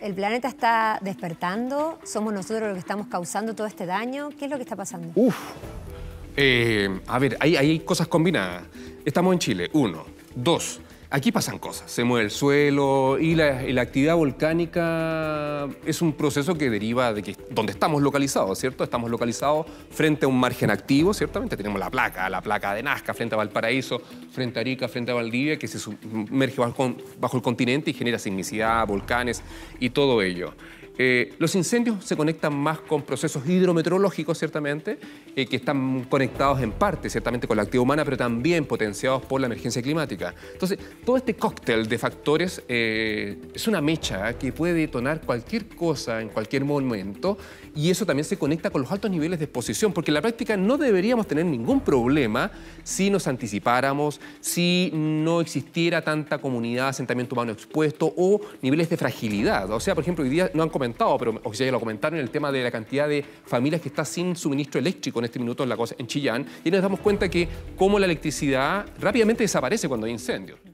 ¿El planeta está despertando? ¿Somos nosotros los que estamos causando todo este daño? ¿Qué es lo que está pasando? Uf. Eh, a ver, hay cosas combinadas. Estamos en Chile, uno. Dos, Aquí pasan cosas, se mueve el suelo y la, actividad volcánica es un proceso que deriva de que donde estamos localizados, ¿cierto? Estamos localizados frente a un margen activo, ciertamente tenemos la placa, la placa de Nazca frente a Valparaíso, frente a Arica, frente a Valdivia, que se sumerge bajo, bajo el continente y genera sismicidad, volcanes y todo ello. Eh, los incendios se conectan más con procesos hidrometeorológicos, ciertamente, eh, que están conectados en parte, ciertamente, con la actividad humana, pero también potenciados por la emergencia climática. Entonces, todo este cóctel de factores eh, es una mecha que puede detonar cualquier cosa en cualquier momento y eso también se conecta con los altos niveles de exposición, porque en la práctica no deberíamos tener ningún problema si nos anticipáramos, si no existiera tanta comunidad, asentamiento humano expuesto o niveles de fragilidad. O sea, por ejemplo, hoy día no han comenzado pero o sea, ya lo comentaron, el tema de la cantidad de familias que está sin suministro eléctrico en este minuto en, la cosa, en Chillán, y nos damos cuenta que cómo la electricidad rápidamente desaparece cuando hay incendios.